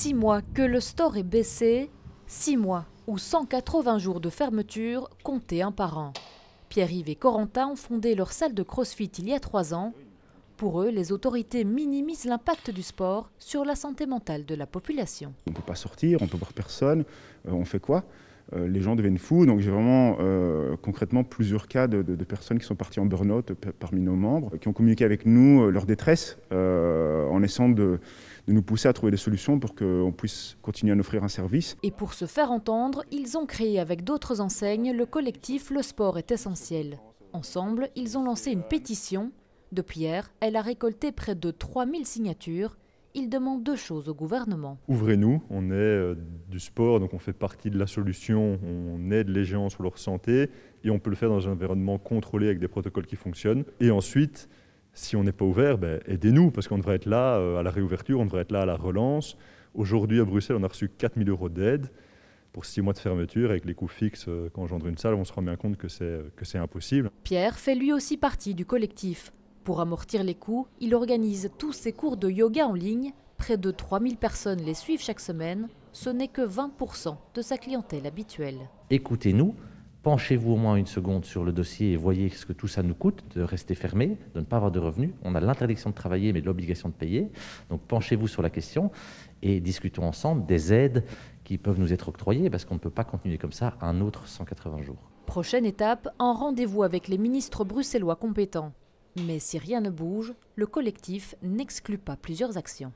six mois que le store est baissé, six mois ou 180 jours de fermeture, comptés un par an. Pierre-Yves et Corentin ont fondé leur salle de crossfit il y a trois ans. Pour eux, les autorités minimisent l'impact du sport sur la santé mentale de la population. On ne peut pas sortir, on ne peut voir personne, euh, on fait quoi euh, les gens deviennent fous, donc j'ai vraiment euh, concrètement plusieurs cas de, de, personnes qui sont parties en burn-out parmi nos membres, qui ont communiqué avec nous leur détresse euh, en essayant de, nous pousser à trouver des solutions pour qu'on puisse continuer à nous offrir un service. Et pour se faire entendre, ils ont créé avec d'autres enseignes le collectif Le sport est essentiel. Ensemble, ils ont lancé une pétition. Depuis hier, elle a récolté près de 3000 signatures. Ils demandent deux choses au gouvernement. Ouvrez-nous, on est euh, du sport, donc on fait partie de la solution, on aide les gens sur leur santé et on peut le faire dans un environnement contrôlé avec des protocoles qui fonctionnent. Et ensuite, si on n'est pas ouvert, ben, aidez-nous, parce qu'on devrait être là euh, à la réouverture, on devrait être là à la relance. Aujourd'hui, à Bruxelles, on a reçu 4000 euros d'aide pour six mois de fermeture. Avec les coûts fixes euh, qu'engendre une salle, on se rend bien compte euh, que c'est impossible. Pierre fait lui aussi partie du collectif. Pour amortir les coûts, il organise tous ses cours de yoga en ligne. Près de 3000 personnes les suivent chaque semaine. Ce n'est que 20% de sa clientèle habituelle. Écoutez-nous, penchez-vous au moins une seconde sur le dossier et voyez ce que tout ça nous coûte de rester fermé, de ne pas avoir de revenus. On a l'interdiction de travailler, mais l'obligation de payer. Donc penchez-vous sur la question et discutons ensemble des aides qui peuvent nous être octroyées, parce qu'on ne peut pas continuer comme ça un autre 180 jours. Prochaine étape, un rendez-vous avec les ministres bruxellois compétents. Mais si rien ne bouge, le collectif n'exclut pas plusieurs actions.